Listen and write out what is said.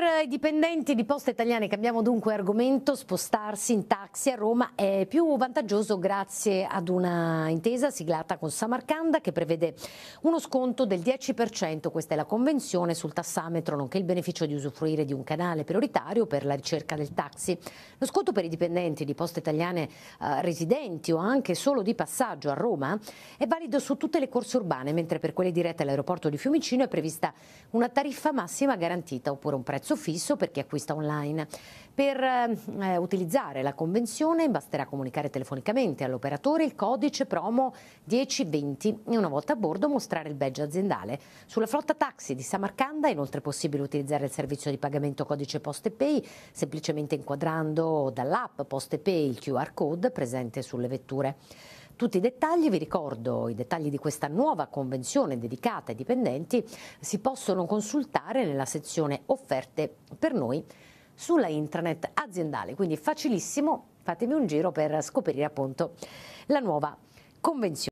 Per i dipendenti di Poste Italiane, cambiamo dunque argomento, spostarsi in taxi a Roma è più vantaggioso grazie ad una intesa siglata con Samarcanda che prevede uno sconto del 10%, questa è la convenzione sul tassametro, nonché il beneficio di usufruire di un canale prioritario per la ricerca del taxi. Lo sconto per i dipendenti di Poste Italiane eh, residenti o anche solo di passaggio a Roma è valido su tutte le corse urbane, mentre per quelle dirette all'aeroporto di Fiumicino è prevista una tariffa massima garantita oppure un prezzo prezzo fisso per chi acquista online. Per eh, utilizzare la convenzione basterà comunicare telefonicamente all'operatore il codice promo 1020 e una volta a bordo mostrare il badge aziendale. Sulla flotta taxi di Samarcanda è inoltre possibile utilizzare il servizio di pagamento codice Poste Pay semplicemente inquadrando dall'app Poste Pay il QR code presente sulle vetture tutti i dettagli. Vi ricordo i dettagli di questa nuova convenzione dedicata ai dipendenti si possono consultare nella sezione offerte per noi sulla intranet aziendale, quindi facilissimo, fatemi un giro per scoprire appunto la nuova convenzione.